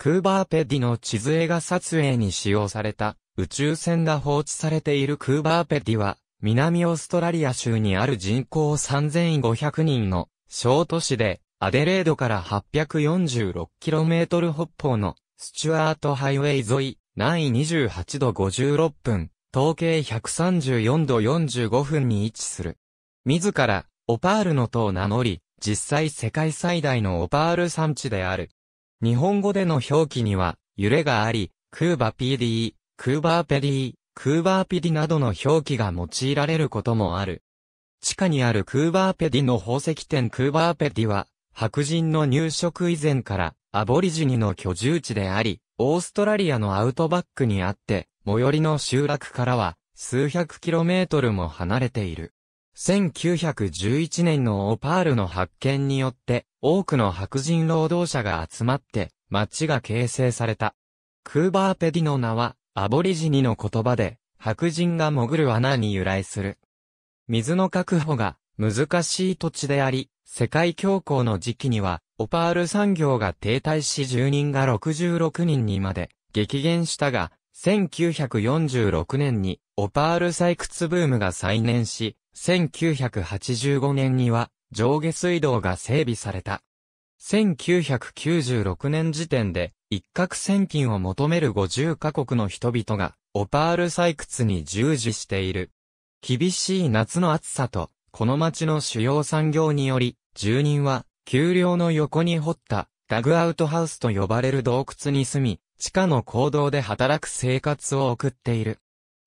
クーバーペディの地図映画撮影に使用された宇宙船が放置されているクーバーペディは、南オーストラリア州にある人口3500人の小都市で、アデレードから 846km 北方のスチュアートハイウェイ沿い、南緯28度56分、統計134度45分に位置する。自ら、オパールの塔を名乗り、実際世界最大のオパール産地である、日本語での表記には、揺れがあり、クーバ PD、クーバーペディ、クーバーピディなどの表記が用いられることもある。地下にあるクーバーペディの宝石店クーバーペディは、白人の入植以前からアボリジニの居住地であり、オーストラリアのアウトバックにあって、最寄りの集落からは数百キロメートルも離れている。1911年のオパールの発見によって、多くの白人労働者が集まって町が形成された。クーバーペディの名はアボリジニの言葉で白人が潜る穴に由来する。水の確保が難しい土地であり、世界恐慌の時期には、オパール産業が停滞し住人が66人にまで激減したが、1946年にオパール採掘ブームが再燃し、1985年には上下水道が整備された。1996年時点で一攫千金を求める50カ国の人々がオパール採掘に従事している。厳しい夏の暑さとこの町の主要産業により住人は丘陵の横に掘ったダグアウトハウスと呼ばれる洞窟に住み地下の坑道で働く生活を送っている。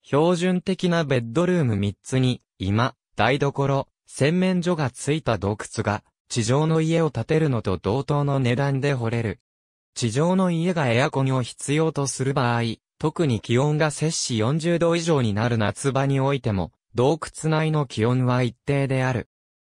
標準的なベッドルーム3つに、今、台所、洗面所がついた洞窟が、地上の家を建てるのと同等の値段で掘れる。地上の家がエアコンを必要とする場合、特に気温が摂氏40度以上になる夏場においても、洞窟内の気温は一定である。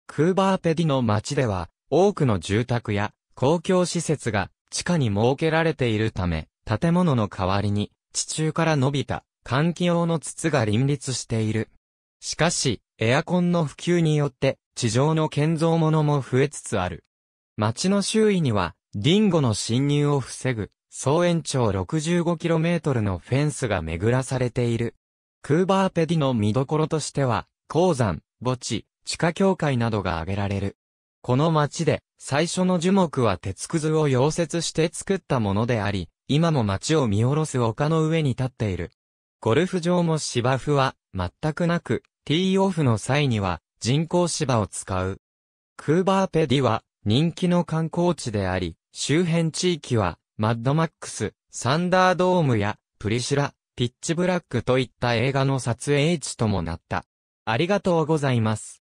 クーバーペディの街では、多くの住宅や公共施設が地下に設けられているため、建物の代わりに地中から伸びた換気用の筒が林立している。しかし、エアコンの普及によって、地上の建造物も増えつつある。町の周囲には、リンゴの侵入を防ぐ、総延長 65km のフェンスが巡らされている。クーバーペディの見どころとしては、鉱山、墓地、地下教会などが挙げられる。この町で、最初の樹木は鉄くずを溶接して作ったものであり、今も町を見下ろす丘の上に立っている。ゴルフ場も芝生は、全くなく、ティーオフの際には人工芝を使う。クーバーペディは人気の観光地であり、周辺地域はマッドマックス、サンダードームやプリシュラ、ピッチブラックといった映画の撮影地ともなった。ありがとうございます。